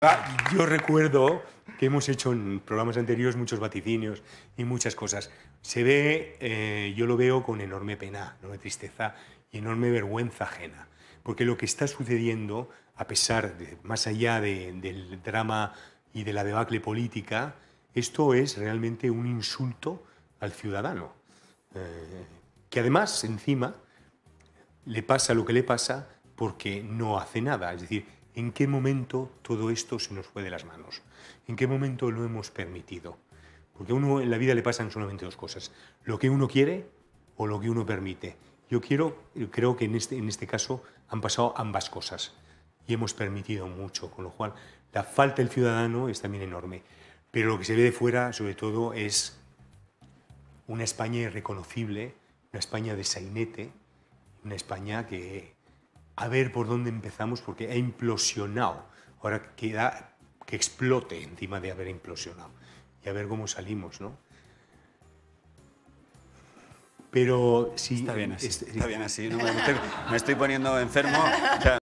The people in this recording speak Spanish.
Ah, yo recuerdo que hemos hecho en programas anteriores muchos vaticinios y muchas cosas. Se ve, eh, yo lo veo con enorme pena, enorme tristeza y enorme vergüenza ajena, porque lo que está sucediendo, a pesar, de, más allá del drama y de la debacle política, esto es realmente un insulto al ciudadano, eh, que además, encima, le pasa lo que le pasa porque no hace nada. Es decir, en qué momento todo esto se nos fue de las manos, en qué momento lo hemos permitido. Porque a uno en la vida le pasan solamente dos cosas, lo que uno quiere o lo que uno permite. Yo quiero, creo que en este, en este caso han pasado ambas cosas y hemos permitido mucho, con lo cual la falta del ciudadano es también enorme. Pero lo que se ve de fuera, sobre todo, es una España irreconocible, una España de sainete, una España que a ver por dónde empezamos porque ha implosionado. Ahora queda que explote encima de haber implosionado y a ver cómo salimos, ¿no? Pero sí. Está bien así. Está bien así. me, me estoy poniendo enfermo.